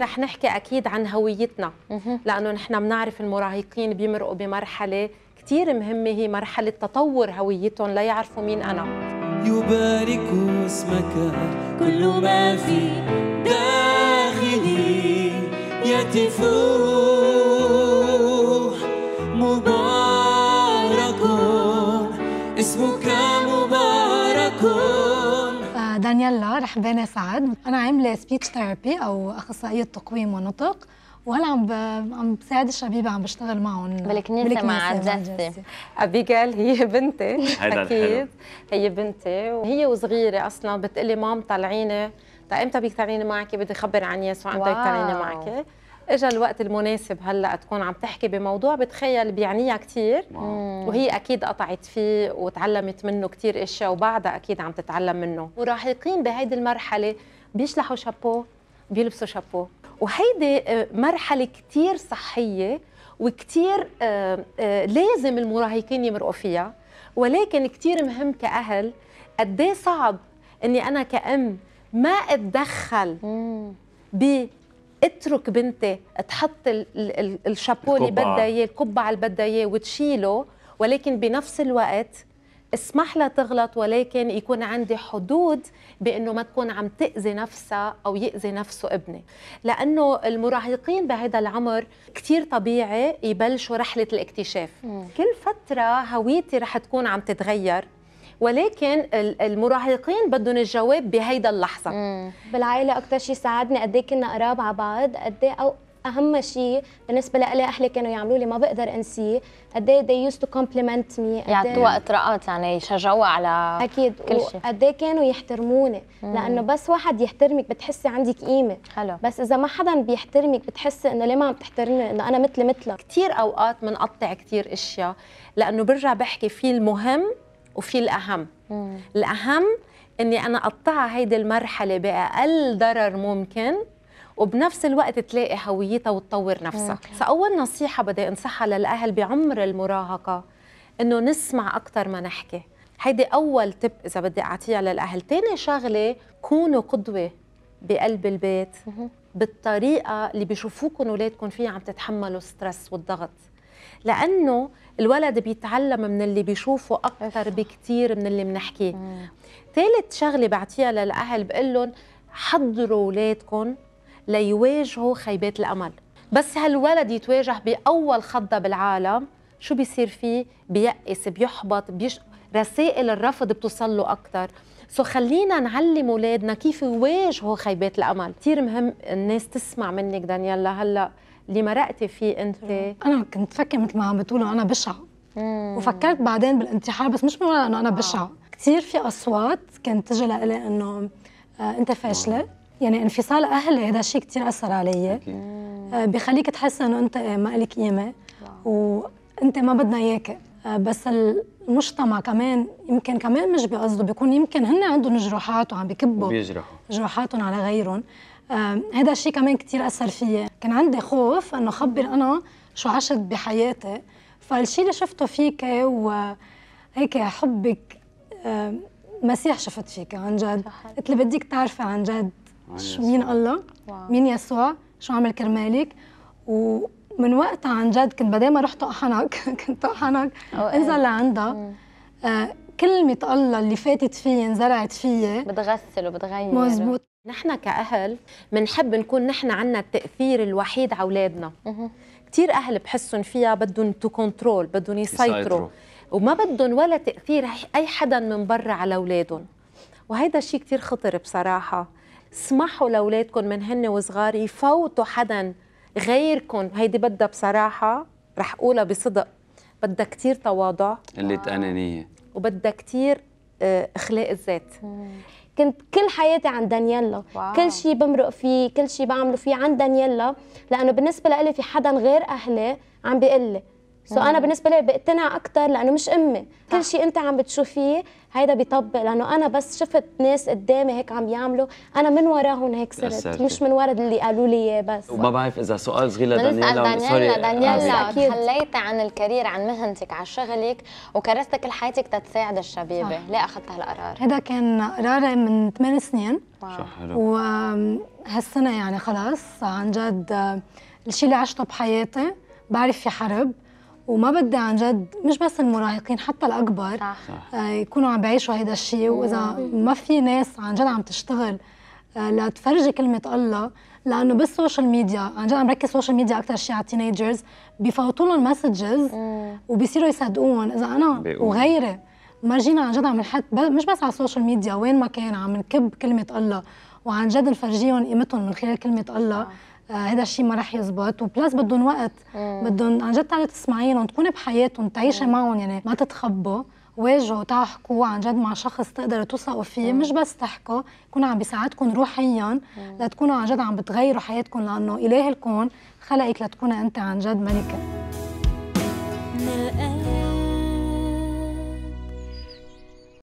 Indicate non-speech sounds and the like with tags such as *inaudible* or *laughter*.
رح نحكي اكيد عن هويتنا لانه نحن بنعرف المراهقين بيمرقوا بمرحله كثير مهمه هي مرحله تطور هويتهم ليعرفوا مين انا يبارك اسمك كل ما في داخلي يتفوق رحبانة سعد أنا عاملة سبيتش ثيرابي أو أخصائية تقويم ونطق وهلا عم ب... عم بساعد الشبيبة عم بشتغل معهم بالكنيسه مع جاستي ابيجال هي بنتي *laughs* اكيد هي بنتي وهي وصغيره اصلا بتقلي مام طلعيني طيب، تا امتى بدك تعليني معك بدي اخبر عن يسوع امتى بدك تعليني معك اجى الوقت المناسب هلا تكون عم تحكي بموضوع بتخيل بيعنيها كثير وهي اكيد قطعت فيه وتعلمت منه كثير اشياء وبعدها اكيد عم تتعلم منه مراهقين بهيدي المرحله بيشلحوا شابوه بيلبسوا شابوه وهيدي آه، مرحله كثير صحيه وكثير آه، آه، لازم المراهقين يمرقوا فيها ولكن كثير مهم كاهل قد إيه صعب اني انا كأم ما اتدخل ب اترك بنتي تحط الشابو اللي بدها اياه القبعه اللي بدها اياه وتشيله ولكن بنفس الوقت اسمح لها تغلط ولكن يكون عندي حدود بانه ما تكون عم تاذي نفسها او ياذي نفسه ابني لانه المراهقين بهذا العمر كثير طبيعي يبلشوا رحله الاكتشاف مم. كل فتره هويتي رح تكون عم تتغير ولكن المراهقين بدهم الجواب بهيدا اللحظه مم. بالعائله اكثر شيء ساعدني قد إيه كنا قراب على بعض قد إيه او اهم شيء بالنسبه لي اهلي كانوا يعملوا لي ما بقدر انسيه قد ايه they used to compliment me يعطوا إيه اطراءات يعني يشجعوها على اكيد كل شيء قد ايه كانوا يحترموني مم. لانه بس واحد يحترمك بتحسي عندك قيمه حلو بس اذا ما حدا بيحترمك بتحسي انه ليه ما عم تحترمني انه انا مثلي مثلك كثير اوقات بنقطع كثير اشياء لانه برجع بحكي في المهم وفي الأهم مم. الأهم إني أنا أقطع هيدي المرحلة بأقل ضرر ممكن وبنفس الوقت تلاقي هويتها وتطور نفسها مم. فأول نصيحة بدي أنصحها للأهل بعمر المراهقة إنه نسمع أكثر ما نحكي هيدي أول تب إذا بدي أعطيها للأهل تاني شغلة كونوا قدوة بقلب البيت مم. بالطريقة اللي بيشوفوكم اولادكم فيها عم تتحملوا ستريس والضغط لانه الولد بيتعلم من اللي بيشوفه اكثر أيوة. بكثير من اللي بنحكيه ثالث شغله بعطيها للاهل بقول لهم حضروا اولادكم ليواجهوا خيبات الامل بس هالولد يتواجه باول خضه بالعالم شو بيصير فيه بيأس بيحبط بيش... رسائل الرفض بتوصل له اكثر سو خلينا نعلم اولادنا كيف يواجهوا خيبات الامل كثير مهم الناس تسمع منك دانيلا هلا اللي مرقتي فيه انت انا كنت فكر مثل ما عم بتقولوا انا بشعه وفكرت بعدين بالانتحار بس مش من انه انا بشعه كثير في اصوات كانت تجي لإلي انه آه انت فاشله يعني انفصال اهلي هذا الشيء كثير اثر علي آه بخليك تحس انه انت آه، ما لك قيمه وانت ما بدنا اياك آه بس المجتمع كمان يمكن كمان مش بقصده بيكون يمكن هن عندهم جروحات وعم بكبوا بيجرحوا جروحاتهم على غيرهم آه، هذا الشيء كمان كثير اثر فيي كان عندي خوف انه خبر انا شو عشت بحياتي فالشيء اللي شفته فيك وهيك حبك آه، مسيح شفت فيك عن جد قلت لي بدك تعرفي عن جد شو مين الله واو. مين يسوع شو عمل كرمالك ومن وقتها عن جد كنت بدي ما رحت احنك *laughs* كنت احنك إيه. انزل لعندها آه، كلمة الله اللي فاتت فيي انزرعت فيي بتغسل وبتغير مزبوط نحن كأهل بنحب نكون نحن عنا التأثير الوحيد على أولادنا كثير أهل بحسن فيها بدهم تو كنترول بدهم يسيطروا وما بدهم ولا تأثير أي حدا من برا على أولادهم وهيدا شيء كثير خطر بصراحة اسمحوا لأولادكم من هن وصغار يفوتوا حدا غيركم هيدي بدها بصراحة رح أقولها بصدق بدها كثير تواضع قلة أنانية وبدها كثير آه، اخلاق الذات كنت كل حياتي عند دانييلا كل شيء بمرق فيه كل شيء بعمله فيه عند دانييلا لانه بالنسبه لي في حدا غير اهلي عم بيقول لي سو انا بالنسبه لي بقتنع اكثر لانه مش امي كل آه. شيء انت عم بتشوفيه هيدا بيطبق لانه انا بس شفت ناس قدامي هيك عم يعملوا انا من وراهم هيك صرت مش من ورا اللي قالوا لي اياه بس وما بعرف اذا سؤال صغير لدانيلا دانيلا دانيلا آه. خليت عن الكارير عن مهنتك عن شغلك وكرست كل حياتك تتساعد الشبيبه صح. ليه اخذت هالقرار هذا كان قراري من 8 سنين شو حلو وهالسنه يعني خلاص عن جد آه، الشيء اللي عشته بحياتي بعرف في حرب وما بدي عن جد مش بس المراهقين حتى الاكبر صح. آه، يكونوا عم بعيشوا هيدا الشيء واذا ما في ناس عن جد عم تشتغل آه، لتفرجي كلمه الله لانه بالسوشيال ميديا عن جد عم ركز السوشيال ميديا اكثر شيء على التينيجرز بفوتوا لهم مسجز وبيصيروا يصدقون اذا انا وغيري ما جينا عن جد عم نحط مش بس على السوشيال ميديا وين ما كان عم نكب كلمه الله وعن جد نفرجيهم قيمتهم من خلال كلمه الله هذا آه الشيء ما رح يزبط وبلس بدهم وقت بدهم عن جد تعالي تسمعيهم تكوني بحياتهم تعيشي معهم يعني ما تتخبوا واجهوا تحكوا عن جد مع شخص تقدروا توثقوا فيه مش بس تحكوا يكون عم بيساعدكم روحيا لتكونوا عن جد عم بتغيروا حياتكم لانه اله الكون خلقك لتكوني انت عن جد ملكه